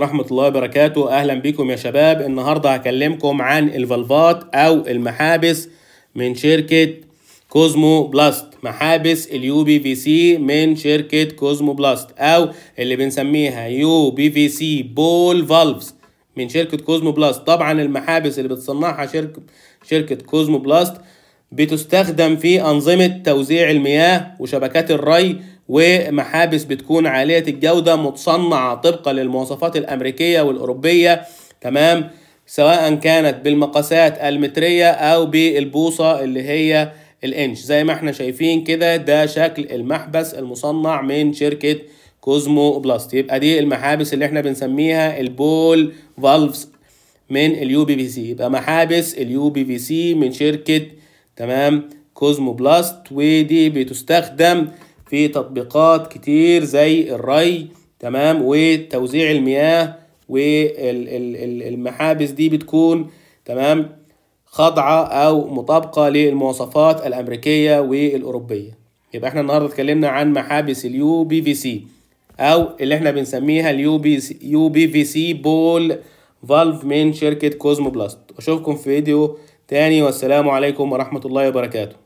ورحمة الله وبركاته أهلا بكم يا شباب النهاردة هكلمكم عن الفالفات أو المحابس من شركة كوزمو بلاست محابس اليو بي في سي من شركة كوزمو بلاست أو اللي بنسميها يو بي في سي بول فالفز من شركة كوزمو بلاست طبعا المحابس اللي بتصنعها شركة شركة كوزمو بلاست بتستخدم في أنظمة توزيع المياه وشبكات الري ومحابس بتكون عالية الجودة متصنعة طبقا للمواصفات الأمريكية والأوروبية تمام سواء كانت بالمقاسات المترية أو بالبوصة اللي هي الإنش زي ما احنا شايفين كده ده شكل المحبس المصنع من شركة كوزمو بلاست يبقى دي المحابس اللي احنا بنسميها البول فالفز من اليو بي في سي يبقى محابس اليو بي في سي من شركة تمام كوزمو بلاست ودي بتستخدم في تطبيقات كتير زي الري تمام وتوزيع المياه والمحابس دي بتكون تمام خاضعة أو مطابقة للمواصفات الأمريكية والأوروبية يبقى احنا النهاردة اتكلمنا عن محابس اليو بي في سي أو اللي احنا بنسميها اليو بي يو بي في سي بول فالف من شركة كوزمو بلاست أشوفكم في فيديو تاني والسلام عليكم ورحمة الله وبركاته